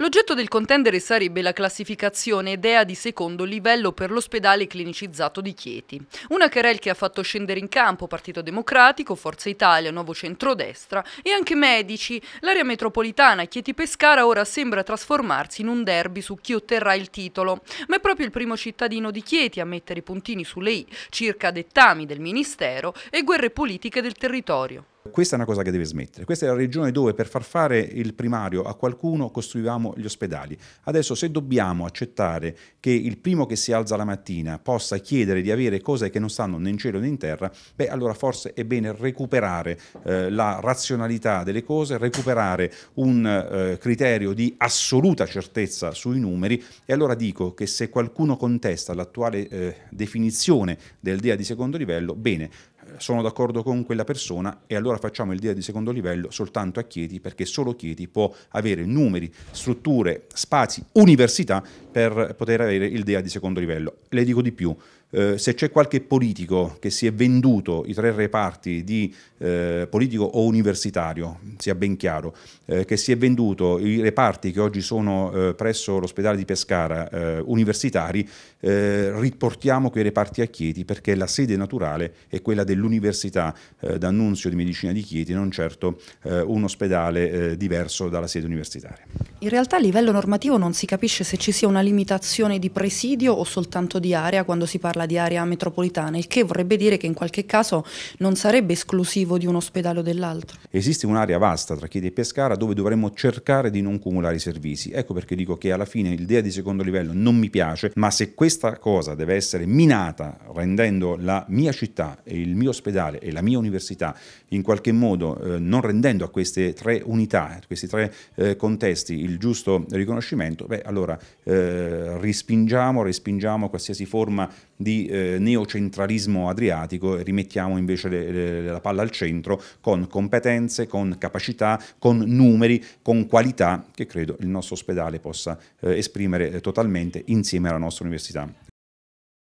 L'oggetto del contendere sarebbe la classificazione DEA di secondo livello per l'ospedale clinicizzato di Chieti. Una querel che ha fatto scendere in campo Partito Democratico, Forza Italia, Nuovo Centrodestra e anche medici. L'area metropolitana Chieti-Pescara ora sembra trasformarsi in un derby su chi otterrà il titolo. Ma è proprio il primo cittadino di Chieti a mettere i puntini sulle i circa dettami del Ministero e guerre politiche del territorio. Questa è una cosa che deve smettere. Questa è la regione dove per far fare il primario a qualcuno costruivamo gli ospedali. Adesso se dobbiamo accettare che il primo che si alza la mattina possa chiedere di avere cose che non stanno né in cielo né in terra, beh allora forse è bene recuperare eh, la razionalità delle cose, recuperare un eh, criterio di assoluta certezza sui numeri e allora dico che se qualcuno contesta l'attuale eh, definizione del DEA di secondo livello, bene, sono d'accordo con quella persona e allora facciamo il DEA di secondo livello soltanto a Chieti perché solo Chieti può avere numeri, strutture, spazi, università per poter avere il DEA di secondo livello. Le dico di più, eh, se c'è qualche politico che si è venduto i tre reparti di eh, politico o universitario, sia ben chiaro, eh, che si è venduto i reparti che oggi sono eh, presso l'ospedale di Pescara eh, universitari, eh, riportiamo quei reparti a Chieti perché la sede naturale è quella dell'Università d'Annunzio di Medicina di Chieti, non certo un ospedale diverso dalla sede universitaria. In realtà a livello normativo non si capisce se ci sia una limitazione di presidio o soltanto di area quando si parla di area metropolitana, il che vorrebbe dire che in qualche caso non sarebbe esclusivo di un ospedale o dell'altro. Esiste un'area vasta tra Chiedi e Pescara dove dovremmo cercare di non cumulare i servizi. Ecco perché dico che alla fine l'idea di secondo livello non mi piace, ma se questa cosa deve essere minata rendendo la mia città, il mio ospedale e la mia università in qualche modo eh, non rendendo a queste tre unità, a questi tre eh, contesti il giusto riconoscimento, beh, allora eh, rispingiamo, respingiamo qualsiasi forma di eh, neocentralismo adriatico e rimettiamo invece le, le, la palla al centro con competenze, con capacità, con numeri, con qualità che credo il nostro ospedale possa eh, esprimere totalmente insieme alla nostra università.